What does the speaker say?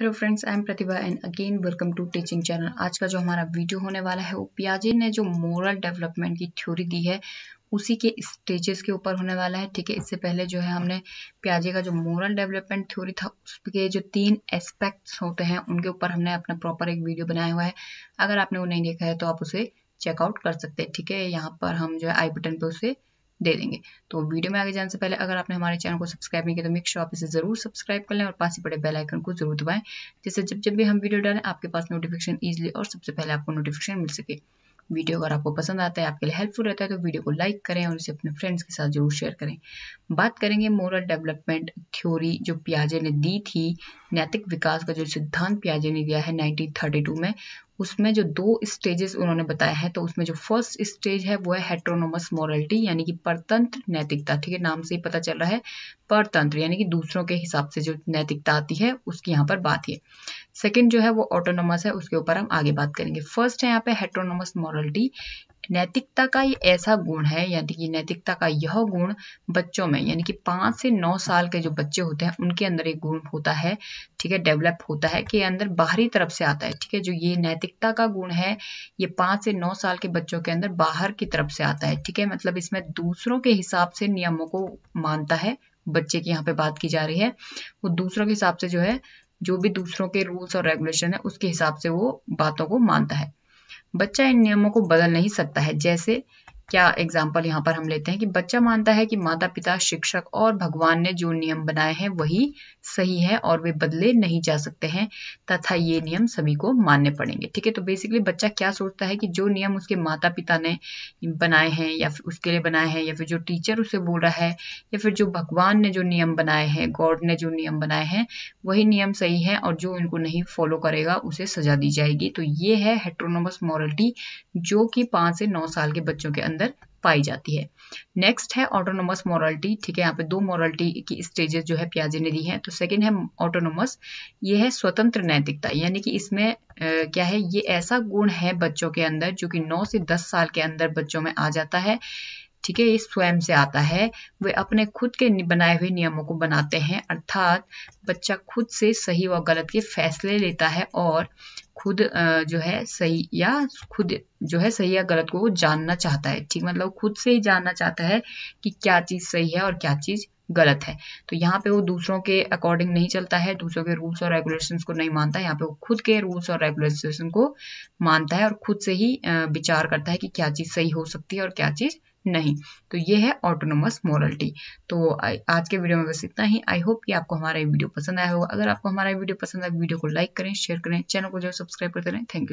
hello friends I am Pratibha and again welcome to teaching channel आज का जो हमारा वीडियो होने वाला है वो पियाजे ने जो मोरल डेवलपमेंट की थ्योरी दी है उसी के स्टेजेस के ऊपर होने वाला है ठीक है इससे पहले जो है हमने प्याजे का जो मोरल डेवलपमेंट थ्योरी था उसके जो तीन एस्पेक्ट्स होते हैं उनके ऊपर हमने अपना प्रॉपर एक वीडियो बनाया हुआ है अगर आपने वो नहीं देखा है तो आप उसे चेकआउट कर सकते हैं ठीक है यहाँ पर हम जो है आई बटन पर उसे दे देंगे तो वीडियो में आगे जाने से पहले अगर आपने हमारे चैनल को सब्सक्राइब नहीं किया तो मेक आप इसे जरूर सब्सक्राइब कर लें और पास ही पड़े बेल आइकन को जरूर दबाएं जिससे जब जब भी हम वीडियो डालें आपके पास नोटिफिकेशन ईजिली और सबसे पहले आपको नोटिफिकेशन मिल सके वीडियो अगर आपको पसंद आता है आपके लिए हेल्पफुल रहता है तो वीडियो को लाइक करें और इसे अपने फ्रेंड्स के साथ जरूर शेयर करें बात करेंगे मोरल डेवलपमेंट थ्योरी जो पियाजे ने दी थी नैतिक विकास का जो सिद्धांत पियाजे ने दिया है 1932 में उसमें जो दो स्टेजेस उन्होंने बताया है तो उसमें जो फर्स्ट स्टेज है वो है हेट्रोनोमस मॉरलिटी यानी कि परतंत्र नैतिकता ठीक है नाम से ही पता चल रहा है परतंत्र यानी कि दूसरों के हिसाब से जो नैतिकता आती है उसकी यहाँ पर बात है सेकेंड जो है वो ऑटोनोमस है उसके ऊपर हम आगे बात करेंगे फर्स्ट है यहाँ पे हेट्रोनोमस मॉरलिटी नैतिकता का ये ऐसा गुण है यानी कि नैतिकता का यह गुण बच्चों में यानी कि पाँच से नौ साल के जो बच्चे होते हैं उनके अंदर एक गुण होता है ठीक है डेवलप होता है कि अंदर बाहरी तरफ से आता है ठीक है जो ये नैतिकता का गुण है ये पाँच से नौ साल के बच्चों के अंदर बाहर की तरफ से आता है ठीक है मतलब इसमें दूसरों के हिसाब से नियमों को मानता है बच्चे की यहाँ पे बात की जा रही है वो दूसरों के हिसाब से जो है जो भी दूसरों के रूल्स और रेगुलेशन है उसके हिसाब से वो बातों को मानता है बच्चा इन नियमों को बदल नहीं सकता है जैसे क्या एग्जाम्पल यहाँ पर हम लेते हैं कि बच्चा मानता है कि माता पिता शिक्षक और भगवान ने जो नियम बनाए हैं वही सही है और वे बदले नहीं जा सकते हैं तथा ये नियम सभी को मानने पड़ेंगे ठीक है तो बेसिकली बच्चा क्या सोचता है कि जो नियम उसके माता पिता ने बनाए हैं या फिर उसके लिए बनाए हैं या फिर जो टीचर उसे बोल रहा है या फिर जो भगवान ने जो नियम बनाए हैं गॉड ने जो नियम बनाए हैं वही नियम सही है और जो इनको नहीं फॉलो करेगा उसे सजा दी जाएगी तो ये है हेट्रोनोमस मॉरलिटी जो कि पाँच से नौ साल के बच्चों के अंदर अंदर पाई जाती है नेक्स्ट है ऑटोनोमस मॉरलिटी ठीक है यहाँ पे दो मॉरलिटी की स्टेजेस जो है प्याजे ने दी तो है तो सेकेंड है ऑटोनोमस ये है स्वतंत्र नैतिकता यानी कि इसमें आ, क्या है ये ऐसा गुण है बच्चों के अंदर जो कि 9 से 10 साल के अंदर बच्चों में आ जाता है ठीक है ये स्वयं से आता है वे अपने खुद के बनाए हुए नियमों को बनाते हैं अर्थात बच्चा खुद से सही व गलत के फैसले लेता है और खुद जो है सही या खुद जो है सही या गलत को जानना चाहता है ठीक मतलब खुद से ही जानना चाहता है कि क्या चीज़ सही है और क्या चीज़ गलत है तो यहाँ पे वो दूसरों के अकॉर्डिंग नहीं चलता है दूसरों के रूल्स और रेगुलेशन को नहीं मानता है यहाँ पे वो खुद के रूल्स और रेगुलेशन को मानता है और खुद से ही विचार करता है कि क्या चीज़ सही हो सकती है और क्या चीज़ नहीं तो ये है ऑटोनोमस मॉरलिटी तो आज के वीडियो में बस इतना ही आई होप कि आपको हमारा ये वीडियो पसंद आया होगा अगर आपको हमारा वीडियो पसंद आया वीडियो को लाइक करें शेयर करें चैनल को जो सब्सक्राइब करते रहें थैंक यू